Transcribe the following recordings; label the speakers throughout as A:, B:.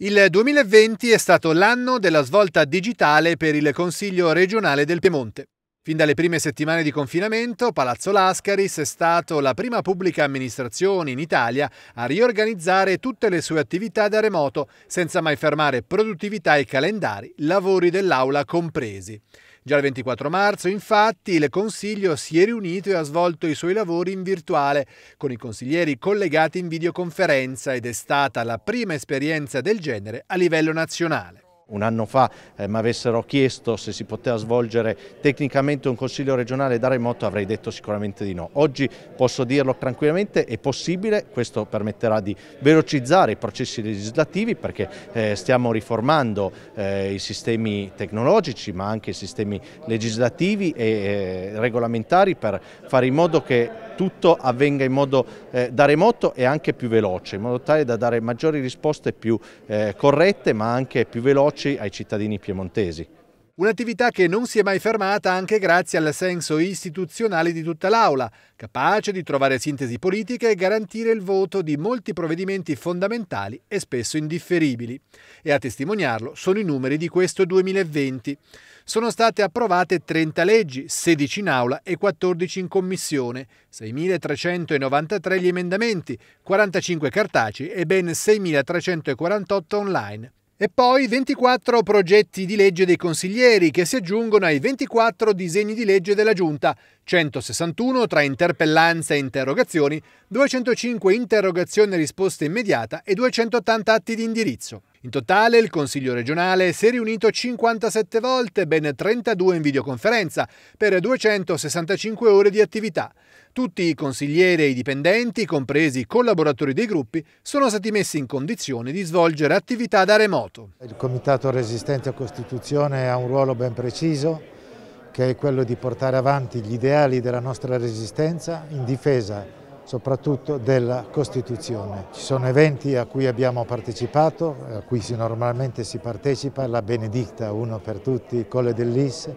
A: Il 2020 è stato l'anno della svolta digitale per il Consiglio regionale del Piemonte. Fin dalle prime settimane di confinamento, Palazzo Lascaris è stato la prima pubblica amministrazione in Italia a riorganizzare tutte le sue attività da remoto, senza mai fermare produttività e calendari, lavori dell'aula compresi. Già il 24 marzo, infatti, il Consiglio si è riunito e ha svolto i suoi lavori in virtuale, con i consiglieri collegati in videoconferenza ed è stata la prima esperienza del genere a livello nazionale un anno fa
B: eh, mi avessero chiesto se si poteva svolgere tecnicamente un consiglio regionale da remoto avrei detto sicuramente di no. Oggi posso dirlo tranquillamente, è possibile, questo permetterà di velocizzare i processi legislativi perché eh, stiamo riformando eh, i sistemi tecnologici ma anche i sistemi legislativi e eh, regolamentari per fare in modo che tutto avvenga in modo eh, da remoto e anche più veloce, in modo tale da dare maggiori risposte più eh, corrette ma anche più veloci ai cittadini piemontesi.
A: Un'attività che non si è mai fermata anche grazie al senso istituzionale di tutta l'Aula, capace di trovare sintesi politiche e garantire il voto di molti provvedimenti fondamentali e spesso indifferibili. E a testimoniarlo sono i numeri di questo 2020. Sono state approvate 30 leggi, 16 in aula e 14 in commissione, 6.393 gli emendamenti, 45 cartacei e ben 6.348 online. E poi 24 progetti di legge dei consiglieri che si aggiungono ai 24 disegni di legge della Giunta, 161 tra interpellanze e interrogazioni, 205 interrogazioni e risposta immediata e 280 atti di indirizzo. In totale il Consiglio regionale si è riunito 57 volte, ben 32 in videoconferenza, per 265 ore di attività. Tutti i consiglieri
C: e i dipendenti, compresi i collaboratori
A: dei gruppi, sono stati messi in condizione di svolgere
C: attività da remoto. Il Comitato Resistente a Costituzione ha un ruolo ben preciso, che è quello di portare avanti gli ideali della nostra resistenza in difesa soprattutto della Costituzione. Ci sono eventi a cui abbiamo partecipato, a cui si normalmente si partecipa, la Benedicta, uno per tutti, Colle dell'Is,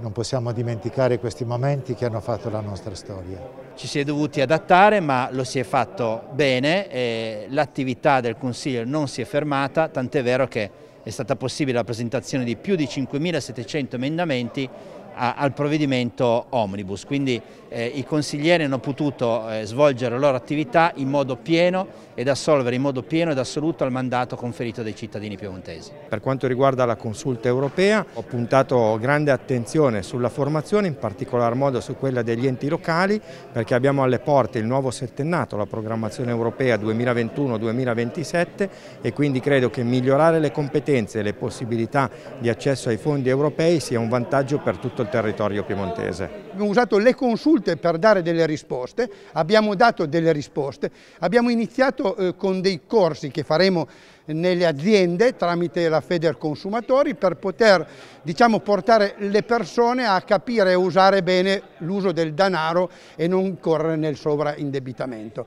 C: non possiamo dimenticare questi momenti che hanno fatto la nostra storia.
D: Ci si è dovuti adattare ma lo si è fatto bene, l'attività del Consiglio non si è fermata, tant'è vero che è stata possibile la presentazione di più di 5.700 emendamenti al provvedimento Omnibus, quindi eh, i consiglieri hanno potuto eh, svolgere la loro attività in modo pieno ed assolvere in modo pieno ed assoluto al mandato
E: conferito dai cittadini piemontesi. Per quanto riguarda la consulta europea ho puntato grande attenzione sulla formazione, in particolar modo su quella degli enti locali, perché abbiamo alle porte il nuovo settennato, la programmazione europea 2021-2027 e quindi credo che migliorare le competenze e le possibilità di accesso ai fondi europei sia un vantaggio per tutto il il territorio piemontese. Abbiamo usato le consulte per dare delle risposte, abbiamo dato delle risposte, abbiamo iniziato eh, con dei corsi che faremo nelle aziende tramite la Feder Consumatori per poter diciamo, portare le persone a capire e usare bene l'uso del denaro e non correre nel sovraindebitamento.